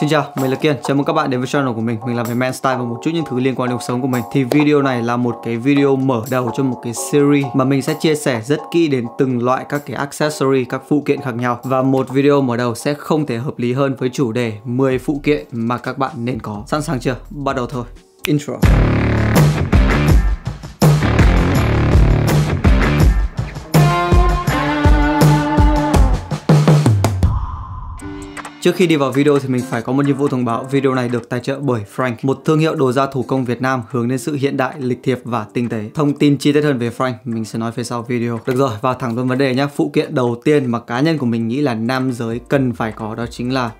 Xin chào, mình là Kiên, chào mừng các bạn đến với channel của mình Mình làm về men style và một chút những thứ liên quan đến cuộc sống của mình Thì video này là một cái video mở đầu cho một cái series Mà mình sẽ chia sẻ rất kỹ đến từng loại các cái accessory, các phụ kiện khác nhau Và một video mở đầu sẽ không thể hợp lý hơn với chủ đề 10 phụ kiện mà các bạn nên có Sẵn sàng chưa? Bắt đầu thôi Intro Trước khi đi vào video thì mình phải có một nhiệm vụ thông báo video này được tài trợ bởi Frank, một thương hiệu đồ gia thủ công Việt Nam hướng đến sự hiện đại, lịch thiệp và tinh tế. Thông tin chi tiết hơn về Frank mình sẽ nói phía sau video. Được rồi, vào thẳng luôn vấn đề nhé. Phụ kiện đầu tiên mà cá nhân của mình nghĩ là nam giới cần phải có đó chính là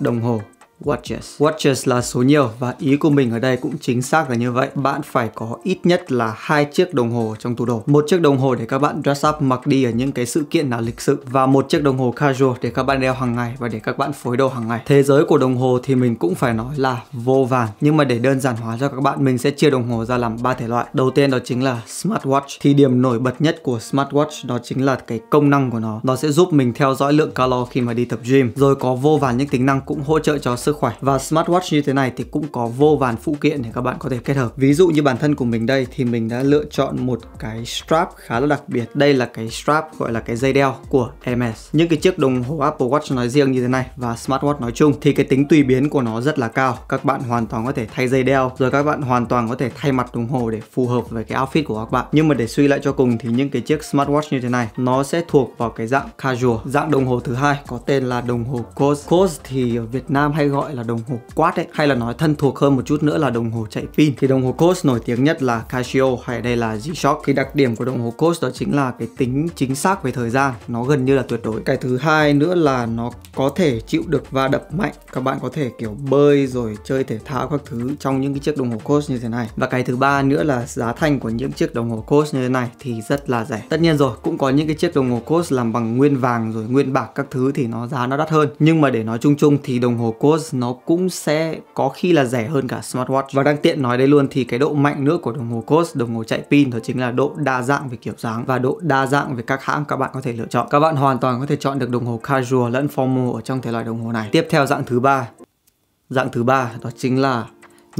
đồng hồ watches. Watches là số nhiều và ý của mình ở đây cũng chính xác là như vậy. Bạn phải có ít nhất là hai chiếc đồng hồ trong tủ đồ. Một chiếc đồng hồ để các bạn dress up mặc đi ở những cái sự kiện nào lịch sự và một chiếc đồng hồ casual để các bạn đeo hàng ngày và để các bạn phối đồ hàng ngày. Thế giới của đồng hồ thì mình cũng phải nói là vô vàn. Nhưng mà để đơn giản hóa cho các bạn, mình sẽ chia đồng hồ ra làm ba thể loại. Đầu tiên đó chính là smartwatch. Thì điểm nổi bật nhất của smartwatch đó chính là cái công năng của nó. Nó sẽ giúp mình theo dõi lượng calo khi mà đi tập gym. Rồi có vô vàn những tính năng cũng hỗ trợ cho sức khỏe và smartwatch như thế này thì cũng có vô vàn phụ kiện để các bạn có thể kết hợp ví dụ như bản thân của mình đây thì mình đã lựa chọn một cái strap khá là đặc biệt đây là cái strap gọi là cái dây đeo của ms những cái chiếc đồng hồ Apple Watch nói riêng như thế này và smartwatch nói chung thì cái tính tùy biến của nó rất là cao các bạn hoàn toàn có thể thay dây đeo rồi các bạn hoàn toàn có thể thay mặt đồng hồ để phù hợp với cái outfit của các bạn nhưng mà để suy lại cho cùng thì những cái chiếc smartwatch như thế này nó sẽ thuộc vào cái dạng casual dạng đồng hồ thứ hai có tên là đồng hồ Coast Coast thì ở Việt Nam hay gọi gọi là đồng hồ quát ấy hay là nói thân thuộc hơn một chút nữa là đồng hồ chạy pin thì đồng hồ Coach nổi tiếng nhất là Casio hay đây là G-Shock thì đặc điểm của đồng hồ Coach đó chính là cái tính chính xác về thời gian nó gần như là tuyệt đối cái thứ hai nữa là nó có thể chịu được va đập mạnh các bạn có thể kiểu bơi rồi chơi thể thao các thứ trong những cái chiếc đồng hồ Coach như thế này và cái thứ ba nữa là giá thành của những chiếc đồng hồ Coach như thế này thì rất là rẻ tất nhiên rồi cũng có những cái chiếc đồng hồ Coach làm bằng nguyên vàng rồi nguyên bạc các thứ thì nó giá nó đắt hơn nhưng mà để nói chung chung thì đồng hồ Coach Plus nó cũng sẽ có khi là rẻ hơn cả smartwatch và đang tiện nói đây luôn thì cái độ mạnh nữa của đồng hồ Coast đồng hồ chạy pin đó chính là độ đa dạng về kiểu dáng và độ đa dạng về các hãng các bạn có thể lựa chọn các bạn hoàn toàn có thể chọn được đồng hồ casual lẫn formal ở trong thể loại đồng hồ này tiếp theo dạng thứ ba dạng thứ ba đó chính là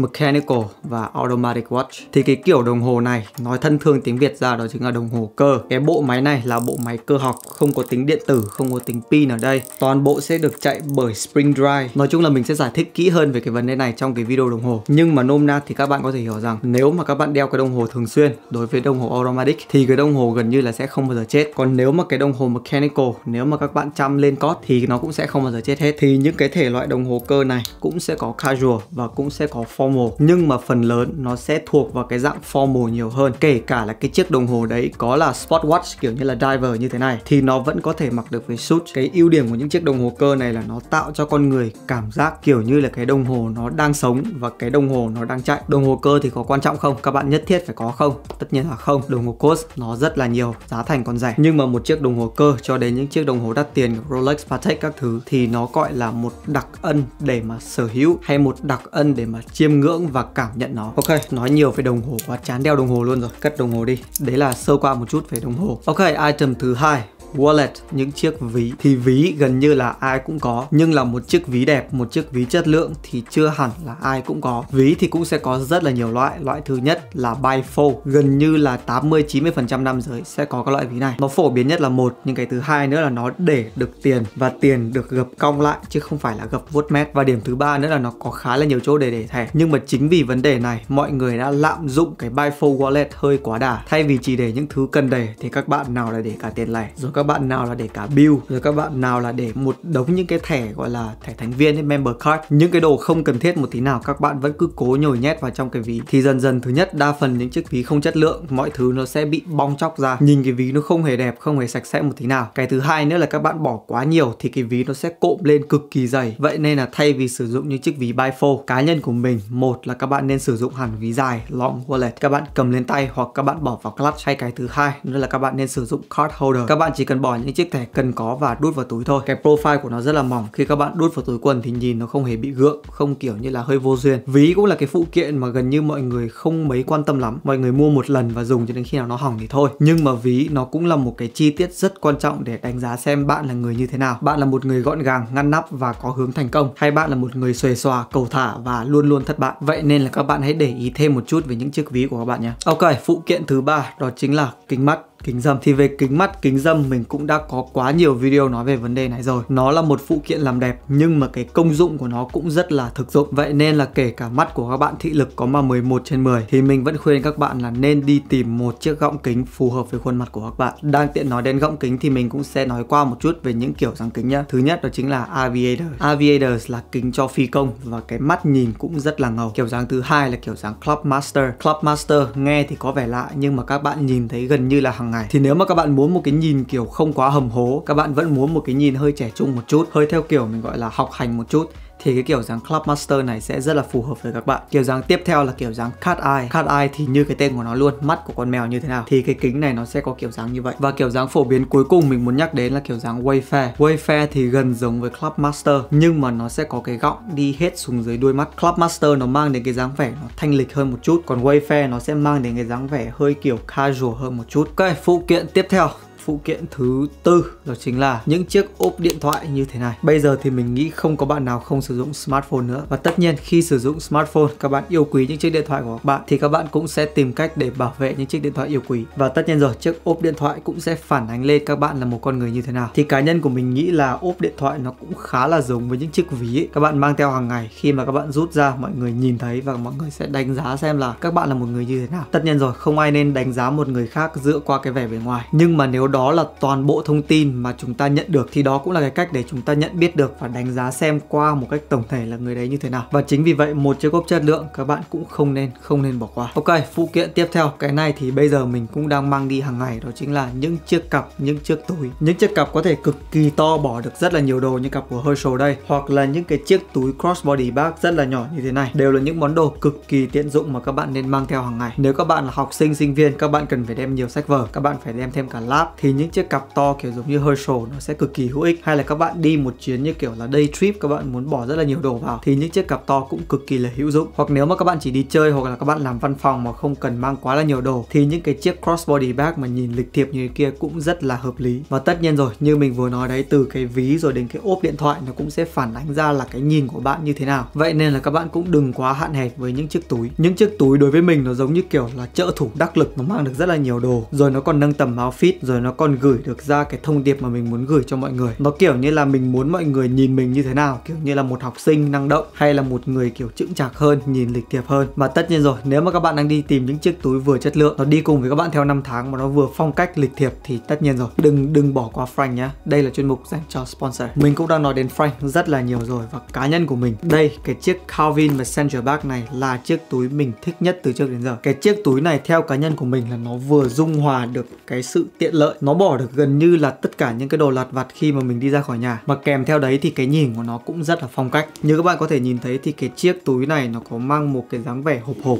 Mechanical và Automatic Watch Thì cái kiểu đồng hồ này nói thân thương tiếng Việt ra đó chính là đồng hồ cơ Cái bộ máy này là bộ máy cơ học không có tính điện tử, không có tính pin ở đây Toàn bộ sẽ được chạy bởi Spring Drive Nói chung là mình sẽ giải thích kỹ hơn về cái vấn đề này trong cái video đồng hồ Nhưng mà nôm na thì các bạn có thể hiểu rằng nếu mà các bạn đeo cái đồng hồ thường xuyên đối với đồng hồ Automatic thì cái đồng hồ gần như là sẽ không bao giờ chết Còn nếu mà cái đồng hồ Mechanical, nếu mà các bạn chăm lên cót thì nó cũng sẽ không bao giờ chết hết Thì những cái thể loại đồng hồ cơ này cũng sẽ có casual và cũng sẽ có form formal nhưng mà phần lớn nó sẽ thuộc vào cái dạng formal nhiều hơn kể cả là cái chiếc đồng hồ đấy có là sport watch kiểu như là diver như thế này thì nó vẫn có thể mặc được với suit cái ưu điểm của những chiếc đồng hồ cơ này là nó tạo cho con người cảm giác kiểu như là cái đồng hồ nó đang sống và cái đồng hồ nó đang chạy đồng hồ cơ thì có quan trọng không các bạn nhất thiết phải có không tất nhiên là không đồng hồ cost nó rất là nhiều giá thành còn rẻ nhưng mà một chiếc đồng hồ cơ cho đến những chiếc đồng hồ đắt tiền Rolex Patek các thứ thì nó gọi là một đặc ân để mà sở hữu hay một đặc ân để mà chiêm chiêm ngưỡng và cảm nhận nó ok nói nhiều về đồng hồ quá chán đeo đồng hồ luôn rồi cất đồng hồ đi đấy là sơ qua một chút về đồng hồ ok item thứ hai wallet những chiếc ví thì ví gần như là ai cũng có nhưng là một chiếc ví đẹp một chiếc ví chất lượng thì chưa hẳn là ai cũng có ví thì cũng sẽ có rất là nhiều loại loại thứ nhất là bifold gần như là 80 90% nam giới sẽ có các loại ví này nó phổ biến nhất là một nhưng cái thứ hai nữa là nó để được tiền và tiền được gập cong lại chứ không phải là gập vuốt mét và điểm thứ ba nữa là nó có khá là nhiều chỗ để để thẻ nhưng mà chính vì vấn đề này mọi người đã lạm dụng cái bifold wallet hơi quá đà thay vì chỉ để những thứ cần để thì các bạn nào lại để cả tiền lẻ rồi các bạn nào là để cả bill rồi các bạn nào là để một đống những cái thẻ gọi là thẻ thành viên hay member card những cái đồ không cần thiết một tí nào các bạn vẫn cứ cố nhồi nhét vào trong cái ví thì dần dần thứ nhất đa phần những chiếc ví không chất lượng mọi thứ nó sẽ bị bong chóc ra nhìn cái ví nó không hề đẹp không hề sạch sẽ một tí nào cái thứ hai nữa là các bạn bỏ quá nhiều thì cái ví nó sẽ cộm lên cực kỳ dày vậy nên là thay vì sử dụng những chiếc ví bifold cá nhân của mình một là các bạn nên sử dụng hẳn ví dài long wallet các bạn cầm lên tay hoặc các bạn bỏ vào clutch hay cái thứ hai nữa là các bạn nên sử dụng card holder các bạn chỉ cần bỏ những chiếc thẻ cần có và đút vào túi thôi cái profile của nó rất là mỏng khi các bạn đút vào túi quần thì nhìn nó không hề bị gượng không kiểu như là hơi vô duyên ví cũng là cái phụ kiện mà gần như mọi người không mấy quan tâm lắm mọi người mua một lần và dùng cho đến khi nào nó hỏng thì thôi nhưng mà ví nó cũng là một cái chi tiết rất quan trọng để đánh giá xem bạn là người như thế nào bạn là một người gọn gàng ngăn nắp và có hướng thành công hay bạn là một người xuề xòa cầu thả và luôn luôn thất bại vậy nên là các bạn hãy để ý thêm một chút về những chiếc ví của các bạn nhé ok phụ kiện thứ ba đó chính là kính mắt Kính dâm thì về kính mắt, kính dâm mình cũng đã có quá nhiều video nói về vấn đề này rồi. Nó là một phụ kiện làm đẹp nhưng mà cái công dụng của nó cũng rất là thực dụng. Vậy nên là kể cả mắt của các bạn thị lực có mà 11 trên 10 thì mình vẫn khuyên các bạn là nên đi tìm một chiếc gọng kính phù hợp với khuôn mặt của các bạn. Đang tiện nói đến gọng kính thì mình cũng sẽ nói qua một chút về những kiểu dáng kính nhá. Thứ nhất đó chính là aviator. Aviators là kính cho phi công và cái mắt nhìn cũng rất là ngầu. Kiểu dáng thứ hai là kiểu dáng club master. Club master nghe thì có vẻ lạ nhưng mà các bạn nhìn thấy gần như là hàng hàng ngày thì nếu mà các bạn muốn một cái nhìn kiểu không quá hầm hố các bạn vẫn muốn một cái nhìn hơi trẻ trung một chút hơi theo kiểu mình gọi là học hành một chút thì cái kiểu dáng Club Master này sẽ rất là phù hợp với các bạn. Kiểu dáng tiếp theo là kiểu dáng cat eye. Cat eye thì như cái tên của nó luôn, mắt của con mèo như thế nào thì cái kính này nó sẽ có kiểu dáng như vậy. Và kiểu dáng phổ biến cuối cùng mình muốn nhắc đến là kiểu dáng Wayfair. Wayfair thì gần giống với Club Master nhưng mà nó sẽ có cái gọng đi hết xuống dưới đuôi mắt. Club Master nó mang đến cái dáng vẻ nó thanh lịch hơn một chút, còn Wayfair nó sẽ mang đến cái dáng vẻ hơi kiểu casual hơn một chút. Ok, phụ kiện tiếp theo phụ kiện thứ tư đó chính là những chiếc ốp điện thoại như thế này. Bây giờ thì mình nghĩ không có bạn nào không sử dụng smartphone nữa. Và tất nhiên khi sử dụng smartphone các bạn yêu quý những chiếc điện thoại của các bạn thì các bạn cũng sẽ tìm cách để bảo vệ những chiếc điện thoại yêu quý. Và tất nhiên rồi chiếc ốp điện thoại cũng sẽ phản ánh lên các bạn là một con người như thế nào. Thì cá nhân của mình nghĩ là ốp điện thoại nó cũng khá là giống với những chiếc ví ấy. các bạn mang theo hàng ngày khi mà các bạn rút ra mọi người nhìn thấy và mọi người sẽ đánh giá xem là các bạn là một người như thế nào. Tất nhiên rồi không ai nên đánh giá một người khác dựa qua cái vẻ bề ngoài. Nhưng mà nếu đó là toàn bộ thông tin mà chúng ta nhận được thì đó cũng là cái cách để chúng ta nhận biết được và đánh giá xem qua một cách tổng thể là người đấy như thế nào và chính vì vậy một chiếc cốc chất lượng các bạn cũng không nên không nên bỏ qua ok phụ kiện tiếp theo cái này thì bây giờ mình cũng đang mang đi hàng ngày đó chính là những chiếc cặp những chiếc túi những chiếc cặp có thể cực kỳ to bỏ được rất là nhiều đồ như cặp của Herschel đây hoặc là những cái chiếc túi crossbody bag rất là nhỏ như thế này đều là những món đồ cực kỳ tiện dụng mà các bạn nên mang theo hàng ngày nếu các bạn là học sinh sinh viên các bạn cần phải đem nhiều sách vở các bạn phải đem thêm cả lab thì những chiếc cặp to kiểu giống như Herschel nó sẽ cực kỳ hữu ích hay là các bạn đi một chuyến như kiểu là day trip các bạn muốn bỏ rất là nhiều đồ vào thì những chiếc cặp to cũng cực kỳ là hữu dụng hoặc nếu mà các bạn chỉ đi chơi hoặc là các bạn làm văn phòng mà không cần mang quá là nhiều đồ thì những cái chiếc crossbody bag mà nhìn lịch thiệp như kia cũng rất là hợp lý và tất nhiên rồi như mình vừa nói đấy từ cái ví rồi đến cái ốp điện thoại nó cũng sẽ phản ánh ra là cái nhìn của bạn như thế nào vậy nên là các bạn cũng đừng quá hạn hẹp với những chiếc túi những chiếc túi đối với mình nó giống như kiểu là trợ thủ đắc lực nó mang được rất là nhiều đồ rồi nó còn nâng tầm outfit rồi nó nó còn gửi được ra cái thông điệp mà mình muốn gửi cho mọi người nó kiểu như là mình muốn mọi người nhìn mình như thế nào kiểu như là một học sinh năng động hay là một người kiểu chững chạc hơn nhìn lịch thiệp hơn và tất nhiên rồi nếu mà các bạn đang đi tìm những chiếc túi vừa chất lượng nó đi cùng với các bạn theo năm tháng mà nó vừa phong cách lịch thiệp thì tất nhiên rồi đừng đừng bỏ qua Frank nhá đây là chuyên mục dành cho sponsor mình cũng đang nói đến Frank rất là nhiều rồi và cá nhân của mình đây cái chiếc Calvin và Central germain này là chiếc túi mình thích nhất từ trước đến giờ cái chiếc túi này theo cá nhân của mình là nó vừa dung hòa được cái sự tiện lợi nó bỏ được gần như là tất cả những cái đồ lặt vặt khi mà mình đi ra khỏi nhà mà kèm theo đấy thì cái nhìn của nó cũng rất là phong cách như các bạn có thể nhìn thấy thì cái chiếc túi này nó có mang một cái dáng vẻ hộp hộp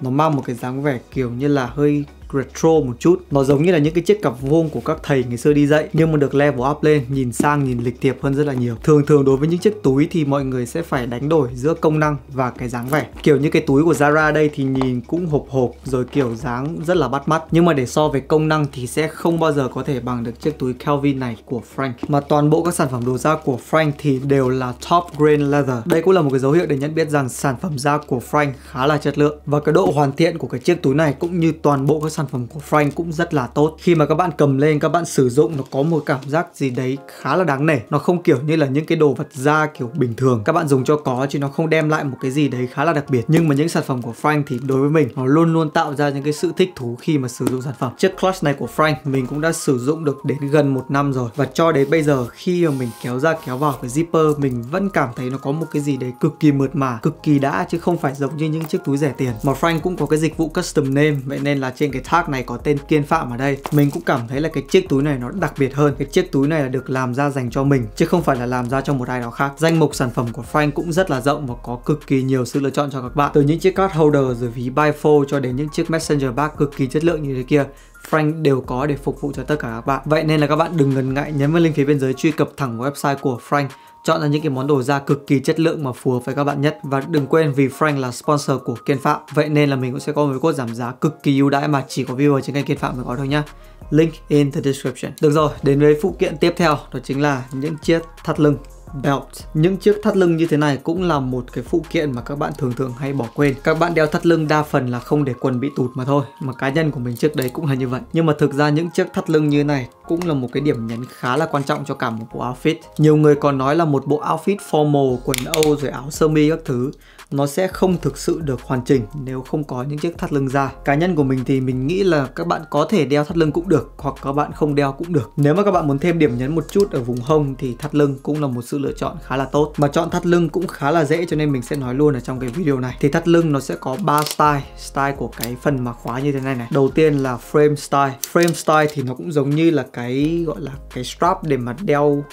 nó mang một cái dáng vẻ kiểu như là hơi retro một chút nó giống như là những cái chiếc cặp vuông của các thầy ngày xưa đi dạy nhưng mà được level up lên nhìn sang nhìn lịch thiệp hơn rất là nhiều thường thường đối với những chiếc túi thì mọi người sẽ phải đánh đổi giữa công năng và cái dáng vẻ kiểu như cái túi của Zara đây thì nhìn cũng hộp hộp rồi kiểu dáng rất là bắt mắt nhưng mà để so về công năng thì sẽ không bao giờ có thể bằng được chiếc túi Calvin này của Frank mà toàn bộ các sản phẩm đồ da của Frank thì đều là top grain leather đây cũng là một cái dấu hiệu để nhận biết rằng sản phẩm da của Frank khá là chất lượng và cái độ hoàn thiện của cái chiếc túi này cũng như toàn bộ các sản sản phẩm của Frank cũng rất là tốt. Khi mà các bạn cầm lên các bạn sử dụng nó có một cảm giác gì đấy khá là đáng nể. Nó không kiểu như là những cái đồ vật da kiểu bình thường các bạn dùng cho có chứ nó không đem lại một cái gì đấy khá là đặc biệt. Nhưng mà những sản phẩm của Frank thì đối với mình nó luôn luôn tạo ra những cái sự thích thú khi mà sử dụng sản phẩm. Chiếc clutch này của Frank mình cũng đã sử dụng được đến gần một năm rồi và cho đến bây giờ khi mà mình kéo ra kéo vào cái zipper mình vẫn cảm thấy nó có một cái gì đấy cực kỳ mượt mà, cực kỳ đã chứ không phải giống như những chiếc túi rẻ tiền. Mà Frank cũng có cái dịch vụ custom name vậy nên là trên cái thác này có tên Kiên Phạm ở đây Mình cũng cảm thấy là cái chiếc túi này nó đặc biệt hơn Cái chiếc túi này là được làm ra dành cho mình Chứ không phải là làm ra cho một ai đó khác Danh mục sản phẩm của Frank cũng rất là rộng Và có cực kỳ nhiều sự lựa chọn cho các bạn Từ những chiếc card holder rồi ví bifold cho đến những chiếc messenger bag cực kỳ chất lượng như thế kia Frank đều có để phục vụ cho tất cả các bạn. Vậy nên là các bạn đừng ngần ngại nhấn vào link phía bên dưới truy cập thẳng vào website của Frank chọn ra những cái món đồ da cực kỳ chất lượng mà phù hợp với các bạn nhất và đừng quên vì Frank là sponsor của Kiên Phạm vậy nên là mình cũng sẽ có một code giảm giá cực kỳ ưu đãi mà chỉ có viewer trên kênh Kiên Phạm mới có thôi nhá link in the description được rồi đến với phụ kiện tiếp theo đó chính là những chiếc thắt lưng belt. Những chiếc thắt lưng như thế này cũng là một cái phụ kiện mà các bạn thường thường hay bỏ quên. Các bạn đeo thắt lưng đa phần là không để quần bị tụt mà thôi, mà cá nhân của mình trước đấy cũng là như vậy. Nhưng mà thực ra những chiếc thắt lưng như này cũng là một cái điểm nhấn khá là quan trọng cho cả một bộ outfit. Nhiều người còn nói là một bộ outfit formal, quần Âu rồi áo sơ mi các thứ nó sẽ không thực sự được hoàn chỉnh nếu không có những chiếc thắt lưng ra. Cá nhân của mình thì mình nghĩ là các bạn có thể đeo thắt lưng cũng được hoặc các bạn không đeo cũng được. Nếu mà các bạn muốn thêm điểm nhấn một chút ở vùng hông thì thắt lưng cũng là một sự lựa chọn khá là tốt mà chọn thắt lưng cũng khá là dễ cho nên mình sẽ nói luôn ở trong cái video này thì thắt lưng nó sẽ có 3 style style của cái phần mà khóa như thế này này đầu tiên là frame style frame style thì nó cũng giống như là cái gọi là cái strap để mà đeo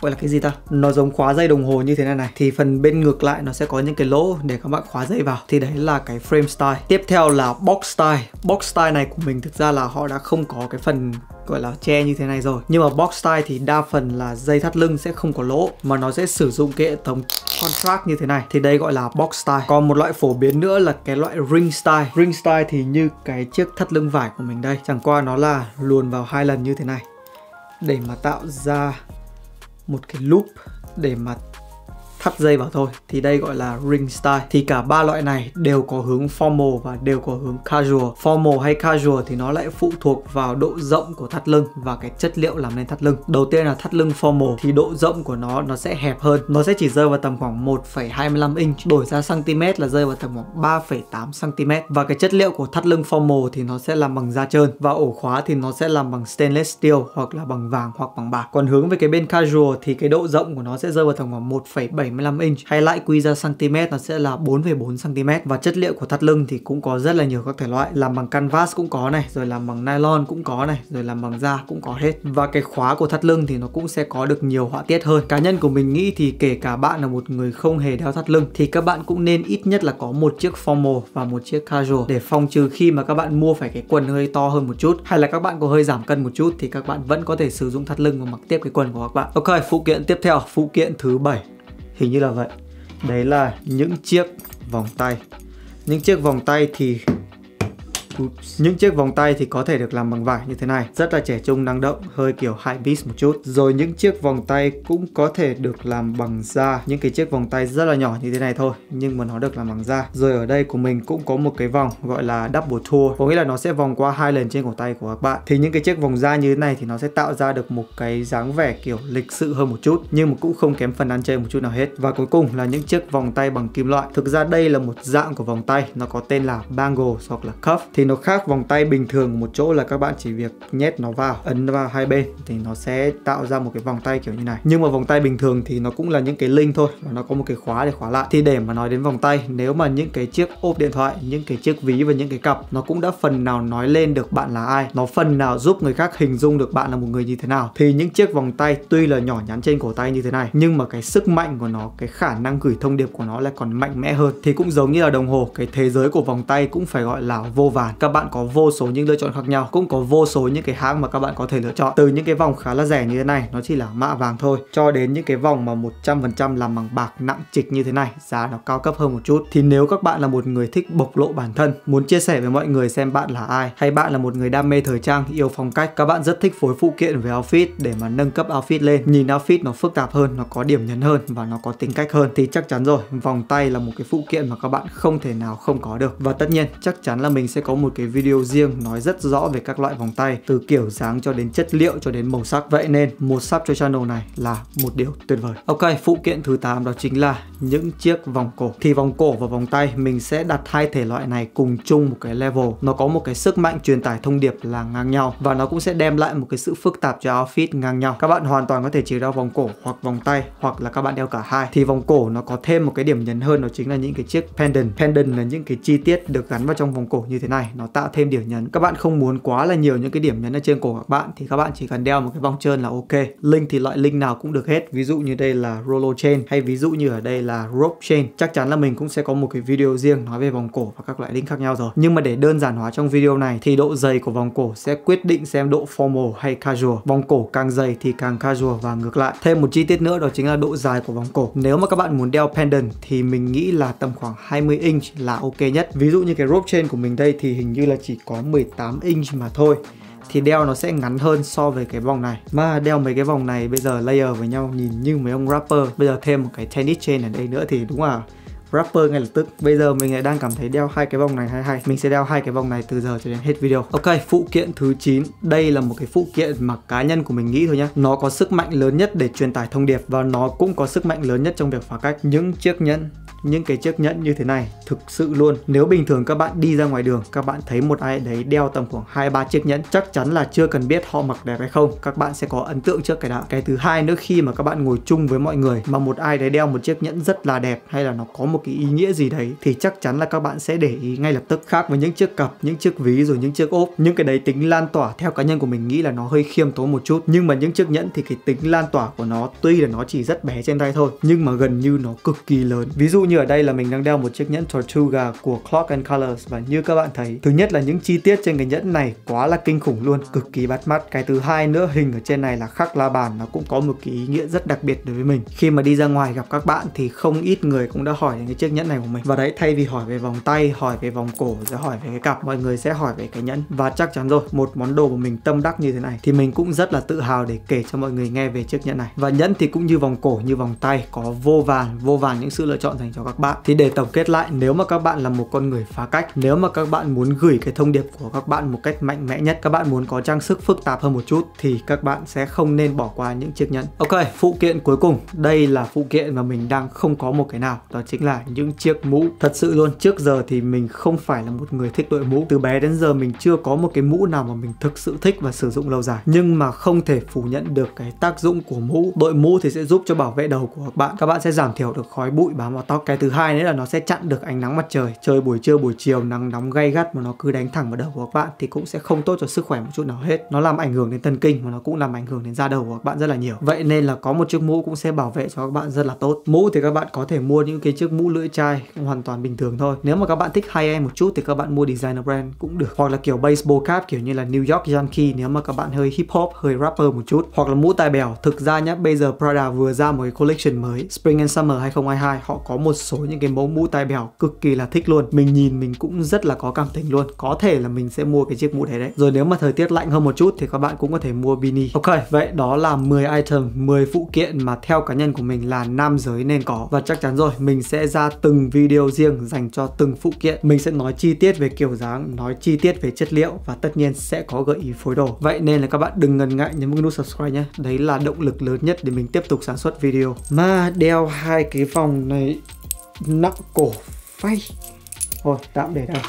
gọi là cái gì ta nó giống khóa dây đồng hồ như thế này này thì phần bên ngược lại nó sẽ có những cái lỗ để các bạn khóa dây vào thì đấy là cái frame style tiếp theo là box style box style này của mình thực ra là họ đã không có cái phần gọi là che như thế này rồi nhưng mà box style thì đa phần là dây thắt lưng sẽ không có lỗ mà nó sẽ sử dụng cái hệ thống contract như thế này thì đây gọi là box style còn một loại phổ biến nữa là cái loại ring style ring style thì như cái chiếc thắt lưng vải của mình đây chẳng qua nó là luồn vào hai lần như thế này để mà tạo ra một cái loop để mà thắt dây vào thôi thì đây gọi là ring style thì cả ba loại này đều có hướng formal và đều có hướng casual formal hay casual thì nó lại phụ thuộc vào độ rộng của thắt lưng và cái chất liệu làm nên thắt lưng đầu tiên là thắt lưng formal thì độ rộng của nó nó sẽ hẹp hơn nó sẽ chỉ rơi vào tầm khoảng 1,25 inch đổi ra cm là rơi vào tầm khoảng 3,8 cm và cái chất liệu của thắt lưng formal thì nó sẽ làm bằng da trơn và ổ khóa thì nó sẽ làm bằng stainless steel hoặc là bằng vàng hoặc bằng bạc còn hướng về cái bên casual thì cái độ rộng của nó sẽ rơi vào tầm khoảng 1,7 75 inch hay lại quy ra cm nó sẽ là 4,4 cm và chất liệu của thắt lưng thì cũng có rất là nhiều các thể loại làm bằng canvas cũng có này rồi làm bằng nylon cũng có này rồi làm bằng da cũng có hết và cái khóa của thắt lưng thì nó cũng sẽ có được nhiều họa tiết hơn cá nhân của mình nghĩ thì kể cả bạn là một người không hề đeo thắt lưng thì các bạn cũng nên ít nhất là có một chiếc formal và một chiếc casual để phòng trừ khi mà các bạn mua phải cái quần hơi to hơn một chút hay là các bạn có hơi giảm cân một chút thì các bạn vẫn có thể sử dụng thắt lưng và mặc tiếp cái quần của các bạn ok phụ kiện tiếp theo phụ kiện thứ bảy hình như là vậy đấy là những chiếc vòng tay những chiếc vòng tay thì Oops. Những chiếc vòng tay thì có thể được làm bằng vải như thế này, rất là trẻ trung năng động, hơi kiểu high beast một chút. Rồi những chiếc vòng tay cũng có thể được làm bằng da, những cái chiếc vòng tay rất là nhỏ như thế này thôi, nhưng mà nó được làm bằng da. Rồi ở đây của mình cũng có một cái vòng gọi là double tour, có nghĩa là nó sẽ vòng qua hai lần trên cổ tay của các bạn. Thì những cái chiếc vòng da như thế này thì nó sẽ tạo ra được một cái dáng vẻ kiểu lịch sự hơn một chút, nhưng mà cũng không kém phần ăn chơi một chút nào hết. Và cuối cùng là những chiếc vòng tay bằng kim loại. Thực ra đây là một dạng của vòng tay, nó có tên là bangle hoặc là cuff. Thì nó khác vòng tay bình thường một chỗ là các bạn chỉ việc nhét nó vào ấn vào hai bên thì nó sẽ tạo ra một cái vòng tay kiểu như này nhưng mà vòng tay bình thường thì nó cũng là những cái link thôi và nó có một cái khóa để khóa lại thì để mà nói đến vòng tay nếu mà những cái chiếc ốp điện thoại những cái chiếc ví và những cái cặp nó cũng đã phần nào nói lên được bạn là ai nó phần nào giúp người khác hình dung được bạn là một người như thế nào thì những chiếc vòng tay tuy là nhỏ nhắn trên cổ tay như thế này nhưng mà cái sức mạnh của nó cái khả năng gửi thông điệp của nó lại còn mạnh mẽ hơn thì cũng giống như là đồng hồ cái thế giới của vòng tay cũng phải gọi là vô vàn các bạn có vô số những lựa chọn khác nhau cũng có vô số những cái hãng mà các bạn có thể lựa chọn từ những cái vòng khá là rẻ như thế này nó chỉ là mạ vàng thôi cho đến những cái vòng mà 100% làm bằng bạc nặng trịch như thế này giá nó cao cấp hơn một chút thì nếu các bạn là một người thích bộc lộ bản thân muốn chia sẻ với mọi người xem bạn là ai hay bạn là một người đam mê thời trang yêu phong cách các bạn rất thích phối phụ kiện về outfit để mà nâng cấp outfit lên nhìn outfit nó phức tạp hơn nó có điểm nhấn hơn và nó có tính cách hơn thì chắc chắn rồi vòng tay là một cái phụ kiện mà các bạn không thể nào không có được và tất nhiên chắc chắn là mình sẽ có một một cái video riêng nói rất rõ về các loại vòng tay từ kiểu dáng cho đến chất liệu cho đến màu sắc vậy nên một sub cho channel này là một điều tuyệt vời ok phụ kiện thứ 8 đó chính là những chiếc vòng cổ thì vòng cổ và vòng tay mình sẽ đặt hai thể loại này cùng chung một cái level nó có một cái sức mạnh truyền tải thông điệp là ngang nhau và nó cũng sẽ đem lại một cái sự phức tạp cho outfit ngang nhau các bạn hoàn toàn có thể chỉ đeo vòng cổ hoặc vòng tay hoặc là các bạn đeo cả hai thì vòng cổ nó có thêm một cái điểm nhấn hơn đó chính là những cái chiếc pendant pendant là những cái chi tiết được gắn vào trong vòng cổ như thế này nó tạo thêm điểm nhấn các bạn không muốn quá là nhiều những cái điểm nhấn ở trên cổ các bạn thì các bạn chỉ cần đeo một cái vòng trơn là ok link thì loại link nào cũng được hết ví dụ như đây là Rolo Chain hay ví dụ như ở đây là Rope Chain chắc chắn là mình cũng sẽ có một cái video riêng nói về vòng cổ và các loại link khác nhau rồi nhưng mà để đơn giản hóa trong video này thì độ dày của vòng cổ sẽ quyết định xem độ formal hay casual vòng cổ càng dày thì càng casual và ngược lại thêm một chi tiết nữa đó chính là độ dài của vòng cổ nếu mà các bạn muốn đeo pendant thì mình nghĩ là tầm khoảng 20 inch là ok nhất ví dụ như cái rope chain của mình đây thì hình hình như là chỉ có 18 inch mà thôi thì đeo nó sẽ ngắn hơn so với cái vòng này mà đeo mấy cái vòng này bây giờ layer với nhau nhìn như mấy ông rapper bây giờ thêm một cái tennis chain ở đây nữa thì đúng là rapper ngay lập tức bây giờ mình lại đang cảm thấy đeo hai cái vòng này hay hay mình sẽ đeo hai cái vòng này từ giờ cho đến hết video ok phụ kiện thứ 9 đây là một cái phụ kiện mà cá nhân của mình nghĩ thôi nhá nó có sức mạnh lớn nhất để truyền tải thông điệp và nó cũng có sức mạnh lớn nhất trong việc phá cách những chiếc nhẫn những cái chiếc nhẫn như thế này thực sự luôn nếu bình thường các bạn đi ra ngoài đường các bạn thấy một ai đấy đeo tầm khoảng hai ba chiếc nhẫn chắc chắn là chưa cần biết họ mặc đẹp hay không các bạn sẽ có ấn tượng trước cái đó cái thứ hai nữa khi mà các bạn ngồi chung với mọi người mà một ai đấy đeo một chiếc nhẫn rất là đẹp hay là nó có một cái ý nghĩa gì đấy thì chắc chắn là các bạn sẽ để ý ngay lập tức khác với những chiếc cặp những chiếc ví rồi những chiếc ốp những cái đấy tính lan tỏa theo cá nhân của mình nghĩ là nó hơi khiêm tốn một chút nhưng mà những chiếc nhẫn thì cái tính lan tỏa của nó tuy là nó chỉ rất bé trên tay thôi nhưng mà gần như nó cực kỳ lớn ví dụ như như ở đây là mình đang đeo một chiếc nhẫn Tortuga của Clock and Colors và như các bạn thấy, thứ nhất là những chi tiết trên cái nhẫn này quá là kinh khủng luôn, cực kỳ bắt mắt. Cái thứ hai nữa hình ở trên này là khắc la bàn nó cũng có một cái ý nghĩa rất đặc biệt đối với mình. Khi mà đi ra ngoài gặp các bạn thì không ít người cũng đã hỏi đến cái chiếc nhẫn này của mình. Và đấy thay vì hỏi về vòng tay, hỏi về vòng cổ rồi hỏi về cái cặp, mọi người sẽ hỏi về cái nhẫn. Và chắc chắn rồi, một món đồ của mình tâm đắc như thế này thì mình cũng rất là tự hào để kể cho mọi người nghe về chiếc nhẫn này. Và nhẫn thì cũng như vòng cổ như vòng tay có vô vàn vô vàn những sự lựa chọn dành cho các bạn thì để tổng kết lại nếu mà các bạn là một con người phá cách nếu mà các bạn muốn gửi cái thông điệp của các bạn một cách mạnh mẽ nhất các bạn muốn có trang sức phức tạp hơn một chút thì các bạn sẽ không nên bỏ qua những chiếc nhẫn ok phụ kiện cuối cùng đây là phụ kiện mà mình đang không có một cái nào đó chính là những chiếc mũ thật sự luôn trước giờ thì mình không phải là một người thích đội mũ từ bé đến giờ mình chưa có một cái mũ nào mà mình thực sự thích và sử dụng lâu dài nhưng mà không thể phủ nhận được cái tác dụng của mũ đội mũ thì sẽ giúp cho bảo vệ đầu của các bạn các bạn sẽ giảm thiểu được khói bụi bám vào tóc cái cái thứ hai nữa là nó sẽ chặn được ánh nắng mặt trời chơi buổi trưa buổi chiều nắng nóng gay gắt mà nó cứ đánh thẳng vào đầu của các bạn thì cũng sẽ không tốt cho sức khỏe một chút nào hết nó làm ảnh hưởng đến thần kinh và nó cũng làm ảnh hưởng đến da đầu của các bạn rất là nhiều vậy nên là có một chiếc mũ cũng sẽ bảo vệ cho các bạn rất là tốt mũ thì các bạn có thể mua những cái chiếc mũ lưỡi chai hoàn toàn bình thường thôi nếu mà các bạn thích high end một chút thì các bạn mua designer brand cũng được hoặc là kiểu baseball cap kiểu như là New York Yankee nếu mà các bạn hơi hip hop hơi rapper một chút hoặc là mũ tai bèo thực ra nhá bây giờ Prada vừa ra một cái collection mới Spring and Summer 2022 họ có một số những cái mẫu mũ tai bèo cực kỳ là thích luôn mình nhìn mình cũng rất là có cảm tình luôn có thể là mình sẽ mua cái chiếc mũ đấy đấy rồi nếu mà thời tiết lạnh hơn một chút thì các bạn cũng có thể mua beanie ok vậy đó là 10 item 10 phụ kiện mà theo cá nhân của mình là nam giới nên có và chắc chắn rồi mình sẽ ra từng video riêng dành cho từng phụ kiện mình sẽ nói chi tiết về kiểu dáng nói chi tiết về chất liệu và tất nhiên sẽ có gợi ý phối đồ vậy nên là các bạn đừng ngần ngại nhấn nút subscribe nhé đấy là động lực lớn nhất để mình tiếp tục sản xuất video mà đeo hai cái vòng này nặng cổ phay thôi tạm để đây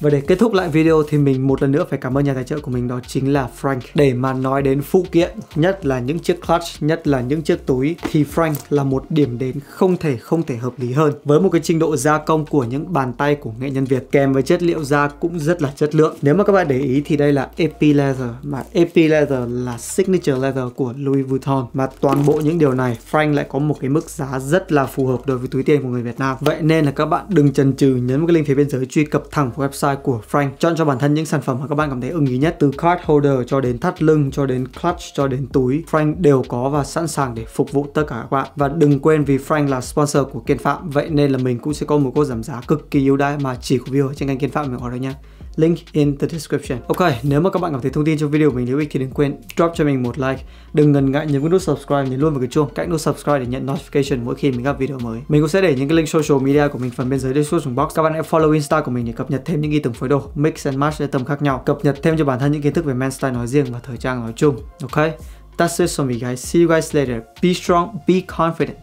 và để kết thúc lại video thì mình một lần nữa phải cảm ơn nhà tài trợ của mình đó chính là Frank. Để mà nói đến phụ kiện, nhất là những chiếc clutch, nhất là những chiếc túi thì Frank là một điểm đến không thể không thể hợp lý hơn. Với một cái trình độ gia công của những bàn tay của nghệ nhân Việt kèm với chất liệu da cũng rất là chất lượng. Nếu mà các bạn để ý thì đây là Epi Leather mà Epi Leather là signature leather của Louis Vuitton mà toàn bộ những điều này Frank lại có một cái mức giá rất là phù hợp đối với túi tiền của người Việt Nam. Vậy nên là các bạn đừng chần chừ nhấn vào cái link phía bên dưới truy cập thẳng vào website website của Frank. Chọn cho bản thân những sản phẩm mà các bạn cảm thấy ưng ý nhất từ card holder cho đến thắt lưng cho đến clutch cho đến túi. Frank đều có và sẵn sàng để phục vụ tất cả các bạn. Và đừng quên vì Frank là sponsor của Kiên Phạm vậy nên là mình cũng sẽ có một cô giảm giá cực kỳ ưu đãi mà chỉ có view trên kênh Kiên Phạm mình có đâu nha link in the description. Ok, nếu mà các bạn cảm thấy thông tin trong video mình hữu ích thì đừng quên drop cho mình một like. Đừng ngần ngại nhấn nút subscribe nhấn luôn vào cái chuông cạnh nút subscribe để nhận notification mỗi khi mình up video mới. Mình cũng sẽ để những cái link social media của mình phần bên dưới description box. Các bạn hãy follow Insta của mình để cập nhật thêm những ý tưởng phối đồ, mix and match để tầm khác nhau, cập nhật thêm cho bản thân những kiến thức về men style nói riêng và thời trang nói chung. Ok, that's it from me guys. See you guys later. Be strong, be confident.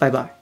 Bye bye.